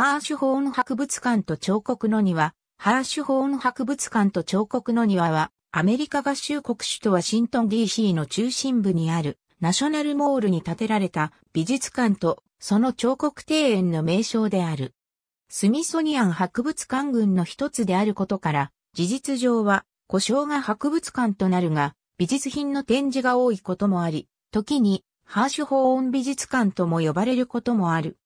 ハーシュホーン博物館と彫刻の庭、ハーシュホーン博物館と彫刻の庭は、アメリカ合衆国首都ワシントン DC の中心部にあるナショナルモールに建てられた美術館とその彫刻庭園の名称である。スミソニアン博物館群の一つであることから、事実上は故障が博物館となるが、美術品の展示が多いこともあり、時にハーシュホーン美術館とも呼ばれることもある。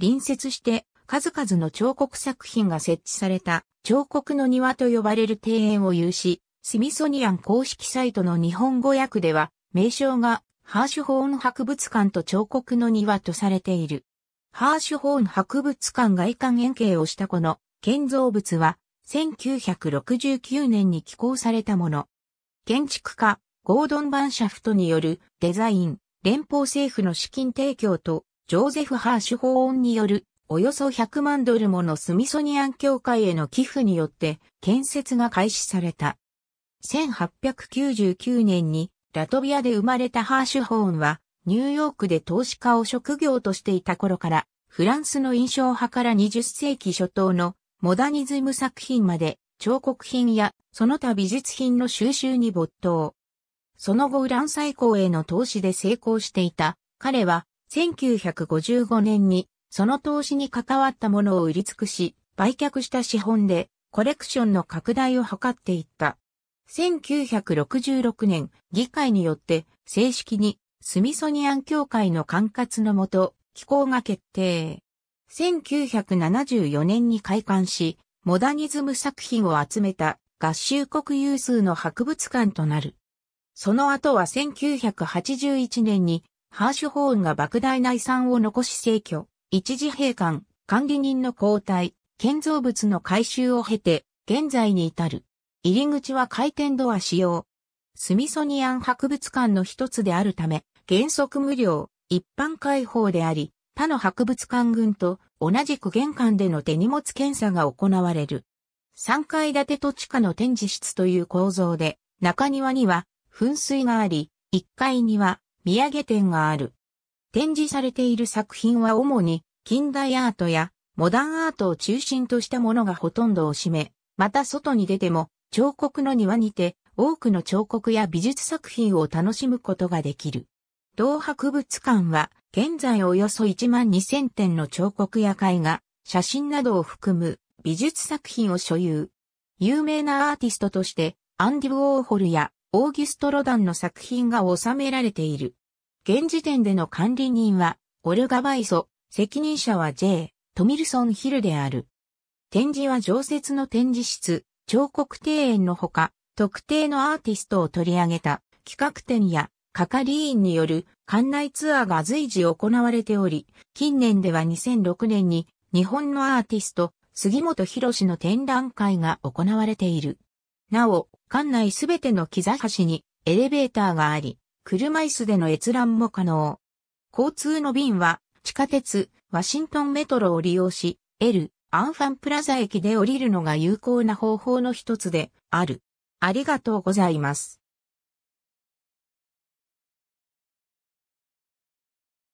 隣接して数々の彫刻作品が設置された彫刻の庭と呼ばれる庭園を有し、スミソニアン公式サイトの日本語訳では、名称がハーシュホーン博物館と彫刻の庭とされている。ハーシュホーン博物館外観円形をしたこの建造物は、1969年に寄稿されたもの。建築家、ゴードン・バンシャフトによるデザイン、連邦政府の資金提供と、ジョーゼフ・ハーシュホーンによるおよそ100万ドルものスミソニアン協会への寄付によって建設が開始された。1899年にラトビアで生まれたハーシュホーンはニューヨークで投資家を職業としていた頃からフランスの印象派から20世紀初頭のモダニズム作品まで彫刻品やその他美術品の収集に没頭。その後ウラン最高への投資で成功していた彼は1955年にその投資に関わったものを売り尽くし、売却した資本で、コレクションの拡大を図っていった。1966年、議会によって正式にスミソニアン協会の管轄のもと、機構が決定。1974年に開館し、モダニズム作品を集めた合衆国有数の博物館となる。その後は1981年にハーシュホーンが莫大な遺産を残し逝去。一時閉館、管理人の交代、建造物の改修を経て、現在に至る。入り口は回転ドア使用。スミソニアン博物館の一つであるため、原則無料、一般開放であり、他の博物館群と同じく玄関での手荷物検査が行われる。3階建てと地下の展示室という構造で、中庭には噴水があり、1階には土産店がある。展示されている作品は主に近代アートやモダンアートを中心としたものがほとんどを占め、また外に出ても彫刻の庭にて多くの彫刻や美術作品を楽しむことができる。同博物館は現在およそ1万2000点の彫刻や絵画、写真などを含む美術作品を所有。有名なアーティストとしてアンディ・ウォーホルやオーギュスト・ロダンの作品が収められている。現時点での管理人は、オルガ・バイソ、責任者は J、トミルソン・ヒルである。展示は常設の展示室、彫刻庭園のほか、特定のアーティストを取り上げた企画展や係員による館内ツアーが随時行われており、近年では2006年に日本のアーティスト、杉本博士の展覧会が行われている。なお、館内すべての木差橋にエレベーターがあり、車椅子での閲覧も可能。交通の便は、地下鉄、ワシントンメトロを利用し、L、アンファンプラザ駅で降りるのが有効な方法の一つである。ありがとうございます。